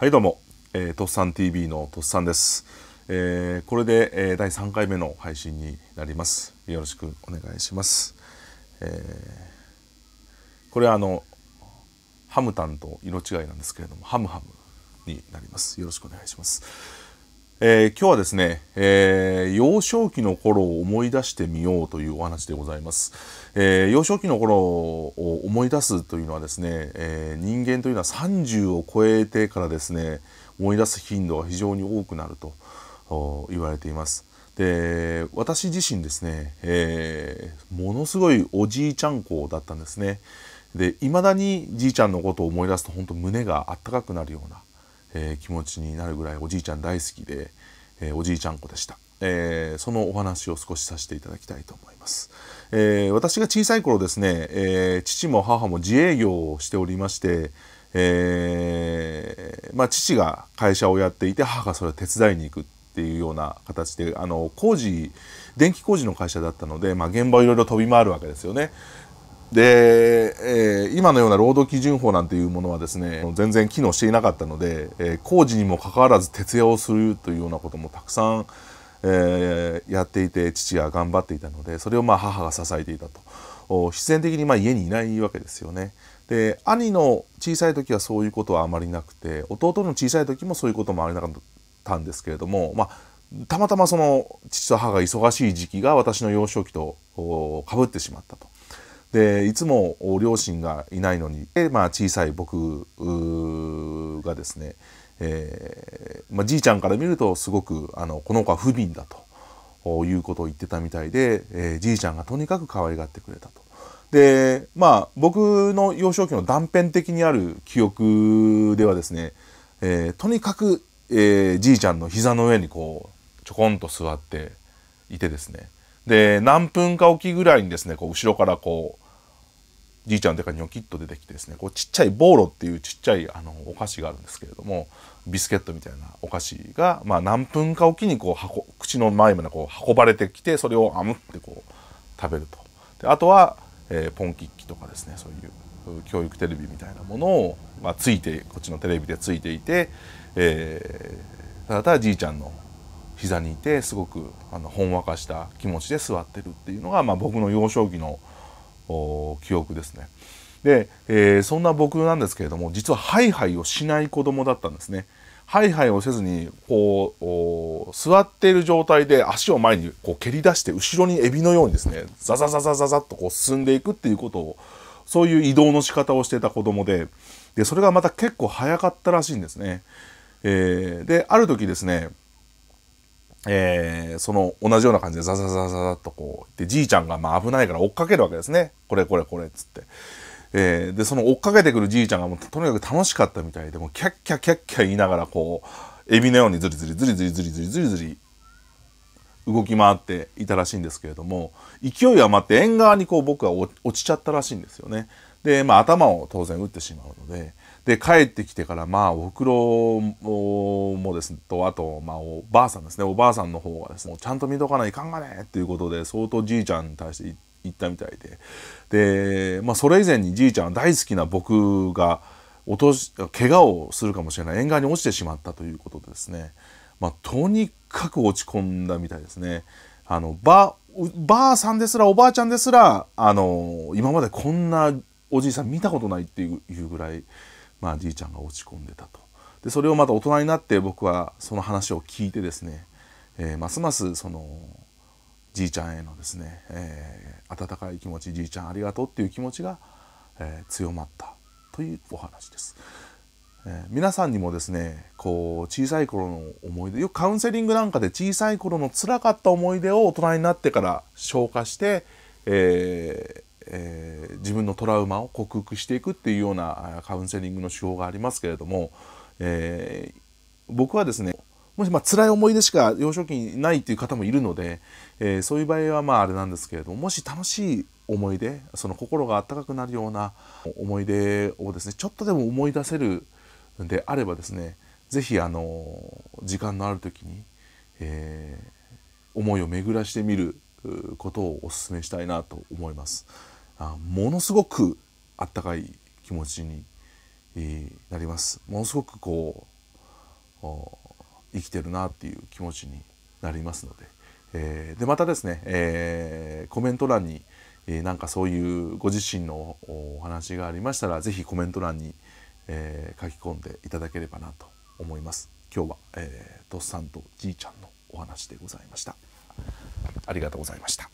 はいどうも、えー、とっさん TV のとっさんです、えー、これで、えー、第3回目の配信になりますよろしくお願いします、えー、これはあのハムタンと色違いなんですけれどもハムハムになりますよろしくお願いしますえー、今日はですね、えー、幼少期の頃を思い出してみようというお話でございます。えー、幼少期の頃を思い出すというのはですね、え人間というのは30を超えてからですね、思い出す頻度が非常に多くなると言われています。で、私自身ですね、えものすごいおじいちゃん子だったんですね。で、未だにじいちゃんのことを思い出すと本当胸があったかくなるような。えー、気持ちになるぐらいおじいちゃん大好きで、えー、おじいちゃん子でした。えー、そのお話を少しさせていただきたいと思います。えー、私が小さい頃ですね、えー、父も母も自営業をしておりまして、えまあ、父が会社をやっていて母がそれを手伝いに行くっていうような形であの工事電気工事の会社だったので、まあ、現場をいろいろ飛び回るわけですよね。で、えー、今のような労働基準法なんていうものはですね全然機能していなかったので、えー、工事にもかかわらず徹夜をするというようなこともたくさん、えー、やっていて父が頑張っていたのでそれをまあ母が支えていたと必然的にまあ家にいないわけですよね。で兄の小さい時はそういうことはあまりなくて弟の小さい時もそういうこともありなかったんですけれども、まあ、たまたまその父と母が忙しい時期が私の幼少期とかぶってしまったと。でいつも両親がいないのに、まあ、小さい僕がですね、えー、まあ、じいちゃんから見るとすごくあのこの子は不憫だということを言ってたみたいで、えー、じいちゃんがとにかく可愛がってくれたと。でまあ僕の幼少期の断片的にある記憶ではですね、えー、とにかく、えじいちゃんの膝の上にこうちょこんと座っていてですねで何分かおきぐらいにですねこう後ろからこうじいちゃんいうかニョキッと出てきてですねこうちっちゃいボーロっていうちっちゃいあのお菓子があるんですけれどもビスケットみたいなお菓子が、まあ、何分かおきにこう箱口の前までこう運ばれてきてそれをあむってこう食べると。であとは、えー、ポンキッキとかですねそういう教育テレビみたいなものを、まあ、ついてこっちのテレビでついていて、えー、ただただじいちゃんの膝にいてすごくあのほんわかした気持ちで座ってるっていうのが、まあ、僕の幼少期の記憶ですね。で、えー、そんな僕なんですけれども実はハイハイをしない子供だったんですね。ハイハイをせずにこう座っている状態で足を前にこう蹴り出して後ろにエビのようにですねザザザザザザッとこう進んでいくっていうことをそういう移動の仕方をしていた子供ででそれがまた結構早かったらしいんですね。えー、である時ですねえー、その同じような感じでザザザザザッとこうでじいちゃんがまあ危ないから追っかけるわけですねこれこれこれっつって、えー、でその追っかけてくるじいちゃんがもうとにかく楽しかったみたいでもキャッキャキャッキャ言いながらこうエビのようにズリズリズリズリズリズリズリズリ動き回っていたらしいんですけれども勢い余って縁側にこう僕は落ちちゃったらしいんですよねでまあ頭を当然打ってしまうのでで帰ってきてからまあおふくろもですとあとまあおばあさんですねおばあさんの方がですねちゃんと見とかないかんがねっていうことで相当じいちゃんに対して言ったみたいでで、まあ、それ以前にじいちゃんは大好きな僕が落とし怪我をするかもしれない縁側に落ちてしまったということでですね、まあ、とにかく落ち込んだみたいですね。あのばばあさんですらおばあちゃんですらあの今までこんなおじいさん見たことないっていうぐらいまあ、じいちゃんが落ち込んでたとでそれをまた大人になって僕はその話を聞いてですね、えー、ますますそのじいちゃんへのですね、えー、温かい気持ちじいちゃんありがとうっていう気持ちが、えー、強まったというお話です。え皆さんにもですねこう小さい頃の思い出よくカウンセリングなんかで小さい頃のつらかった思い出を大人になってから消化して、え自分のトラウマを克服していくっていうようなカウンセリングの手法がありますけれども、えー、僕はですねもしまあ辛い思い出しか幼少期にないっていう方もいるので、えー、そういう場合はまああれなんですけれどももし楽しい思い出その心が温かくなるような思い出をですねちょっとでも思い出せるんであればですね是非あの時間のある時に、えー、思いを巡らしてみることをお勧めしたいなと思います。あものすごくあったかい気持ちに、なりますものすごくこう生きてるなっていう気持ちになりますので、えー、でまたですね、えー、コメント欄に、えー、なんかそういうご自身のお話がありましたら是非コメント欄に、え書き込んでいただければなと思います今日は、えー、とっさんとじいちゃんのお話でございましたありがとうございました